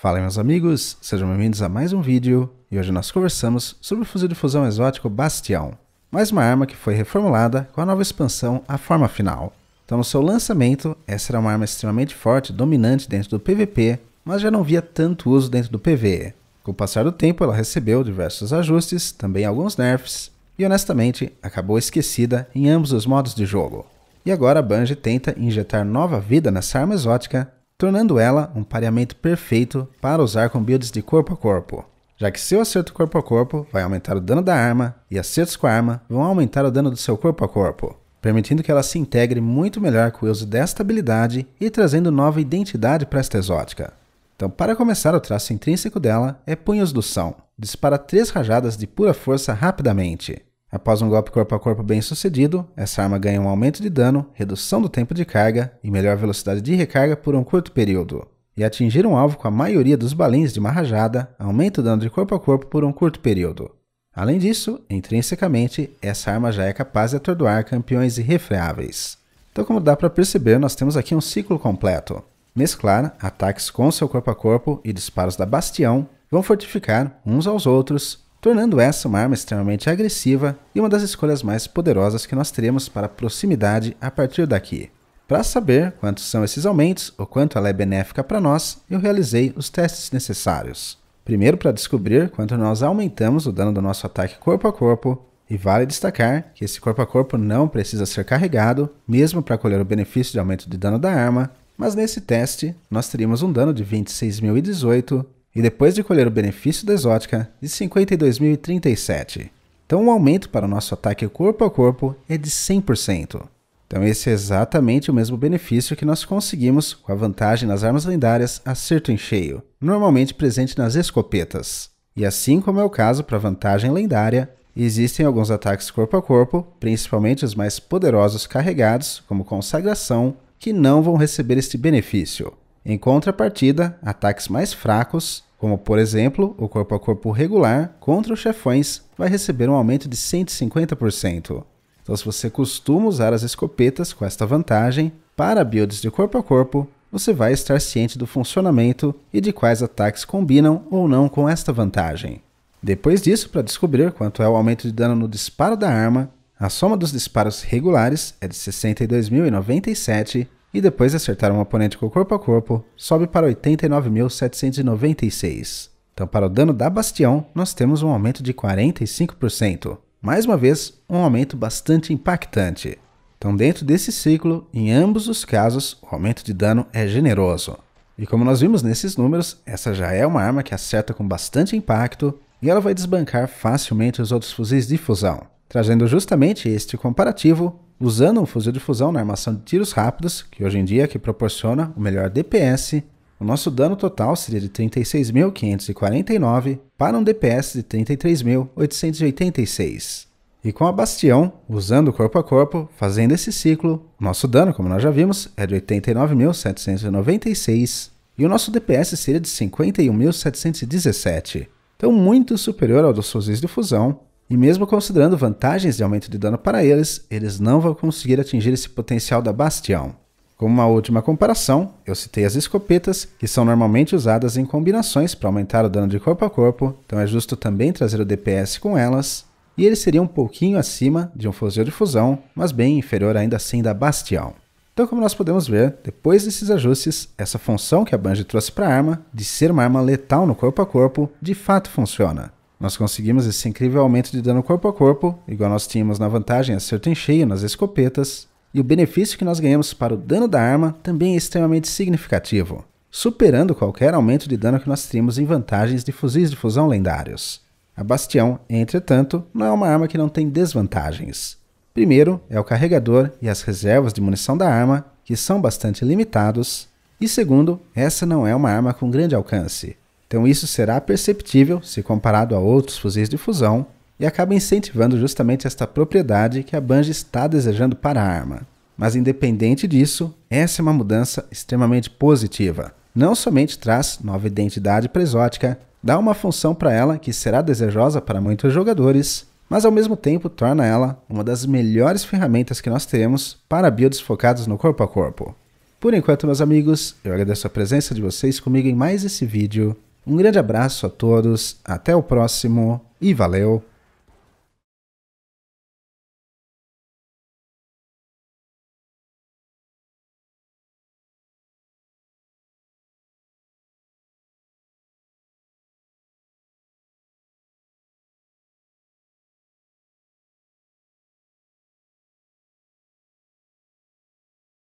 Fala meus amigos, sejam bem-vindos a mais um vídeo e hoje nós conversamos sobre o fuzil de fusão exótico Bastião, mais uma arma que foi reformulada com a nova expansão A Forma Final. Então no seu lançamento, essa era uma arma extremamente forte, dominante dentro do PVP, mas já não via tanto uso dentro do PVE. Com o passar do tempo ela recebeu diversos ajustes, também alguns nerfs, e honestamente acabou esquecida em ambos os modos de jogo. E agora a Bungie tenta injetar nova vida nessa arma exótica tornando ela um pareamento perfeito para usar com builds de corpo a corpo, já que seu acerto corpo a corpo vai aumentar o dano da arma e acertos com a arma vão aumentar o dano do seu corpo a corpo, permitindo que ela se integre muito melhor com o uso desta habilidade e trazendo nova identidade para esta exótica. Então, para começar, o traço intrínseco dela é Punhos do São. Dispara três rajadas de pura força rapidamente. Após um golpe corpo a corpo bem sucedido, essa arma ganha um aumento de dano, redução do tempo de carga e melhor velocidade de recarga por um curto período. E atingir um alvo com a maioria dos balins de uma rajada aumenta o dano de corpo a corpo por um curto período. Além disso, intrinsecamente, essa arma já é capaz de atordoar campeões irrefreáveis. Então, como dá para perceber, nós temos aqui um ciclo completo. Mesclar ataques com seu corpo a corpo e disparos da bastião vão fortificar uns aos outros tornando essa uma arma extremamente agressiva e uma das escolhas mais poderosas que nós teremos para a proximidade a partir daqui. Para saber quantos são esses aumentos ou quanto ela é benéfica para nós, eu realizei os testes necessários. Primeiro para descobrir quanto nós aumentamos o dano do nosso ataque corpo a corpo, e vale destacar que esse corpo a corpo não precisa ser carregado, mesmo para colher o benefício de aumento de dano da arma, mas nesse teste nós teríamos um dano de 26.018 e depois de colher o benefício da exótica, de 52.037. Então, o um aumento para o nosso ataque corpo a corpo é de 100%. Então, esse é exatamente o mesmo benefício que nós conseguimos com a vantagem nas armas lendárias Acerto em Cheio, normalmente presente nas escopetas. E assim como é o caso para a vantagem lendária, existem alguns ataques corpo a corpo, principalmente os mais poderosos carregados, como Consagração, que não vão receber este benefício. Em contrapartida, ataques mais fracos, como por exemplo, o corpo a corpo regular contra os chefões vai receber um aumento de 150%. Então, se você costuma usar as escopetas com esta vantagem para builds de corpo a corpo, você vai estar ciente do funcionamento e de quais ataques combinam ou não com esta vantagem. Depois disso, para descobrir quanto é o aumento de dano no disparo da arma, a soma dos disparos regulares é de 62.097 e depois de acertar um oponente com corpo a corpo, sobe para 89.796. Então, para o dano da Bastião, nós temos um aumento de 45%. Mais uma vez, um aumento bastante impactante. Então, dentro desse ciclo, em ambos os casos, o aumento de dano é generoso. E como nós vimos nesses números, essa já é uma arma que acerta com bastante impacto e ela vai desbancar facilmente os outros fuzis de fusão trazendo justamente este comparativo usando um fuzil de fusão na armação de tiros rápidos, que hoje em dia que proporciona o melhor DPS, o nosso dano total seria de 36.549 para um DPS de 33.886. E com a Bastião, usando corpo a corpo, fazendo esse ciclo, nosso dano, como nós já vimos, é de 89.796 e o nosso DPS seria de 51.717. Então muito superior ao dos fuzis de fusão, e mesmo considerando vantagens de aumento de dano para eles, eles não vão conseguir atingir esse potencial da Bastião. Como uma última comparação, eu citei as escopetas, que são normalmente usadas em combinações para aumentar o dano de corpo a corpo, então é justo também trazer o DPS com elas, e ele seria um pouquinho acima de um fuzil de fusão, mas bem inferior ainda assim da Bastião. Então, como nós podemos ver, depois desses ajustes, essa função que a Bungie trouxe para a arma, de ser uma arma letal no corpo a corpo, de fato funciona. Nós conseguimos esse incrível aumento de dano corpo a corpo, igual nós tínhamos na vantagem acerto em cheio nas escopetas, e o benefício que nós ganhamos para o dano da arma também é extremamente significativo, superando qualquer aumento de dano que nós tínhamos em vantagens de fuzis de fusão lendários. A Bastião, entretanto, não é uma arma que não tem desvantagens. Primeiro é o carregador e as reservas de munição da arma, que são bastante limitados, e segundo, essa não é uma arma com grande alcance, então, isso será perceptível se comparado a outros fuzis de fusão e acaba incentivando justamente esta propriedade que a Banja está desejando para a arma. Mas, independente disso, essa é uma mudança extremamente positiva. Não somente traz nova identidade presótica, dá uma função para ela que será desejosa para muitos jogadores, mas ao mesmo tempo torna ela uma das melhores ferramentas que nós temos para builds focados no corpo a corpo. Por enquanto, meus amigos, eu agradeço a presença de vocês comigo em mais esse vídeo um grande abraço a todos, até o próximo e valeu!